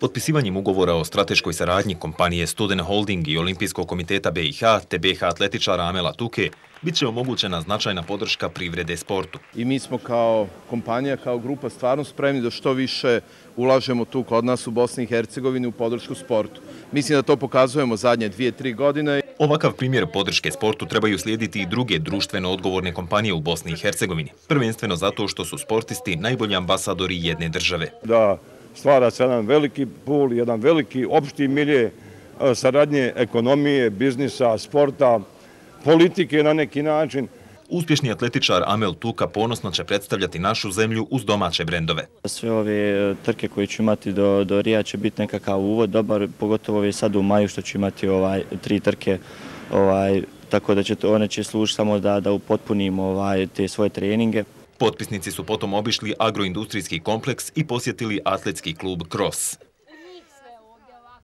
Potpisivanjem ugovora o strateškoj saradnji kompanije Student Holding i Olimpijskog komiteta BiH te BiH atletičara Amela Tuke bit će omogućena značajna podrška privrede sportu. I mi smo kao kompanija, kao grupa stvarno spremni da što više ulažemo tu kod nas u Bosni i Hercegovini u podršku sportu. Mislim da to pokazujemo zadnje dvije, tri godine. Ovakav primjer podrške sportu trebaju slijediti i druge društveno odgovorne kompanije u Bosni i Hercegovini. Prvenstveno zato što su sportisti najbolji ambasadori jedne države. da stvara se jedan veliki pul, jedan veliki opšti milje e, saradnje ekonomije, biznisa, sporta, politike na neki način. Uspješni atletičar Amel Tuka ponosno će predstavljati našu zemlju uz domaće brendove. Sve ove e, trke koje ću imati do Rija će biti nekakav uvod dobar, pogotovo ove sad u maju što ću imati ovaj, tri trke, ovaj, tako da će one služiti samo da upotpunim ovaj, te svoje treninge. Potpisnici su potom obišli agroindustrijski kompleks i posjetili atletski klub Kross.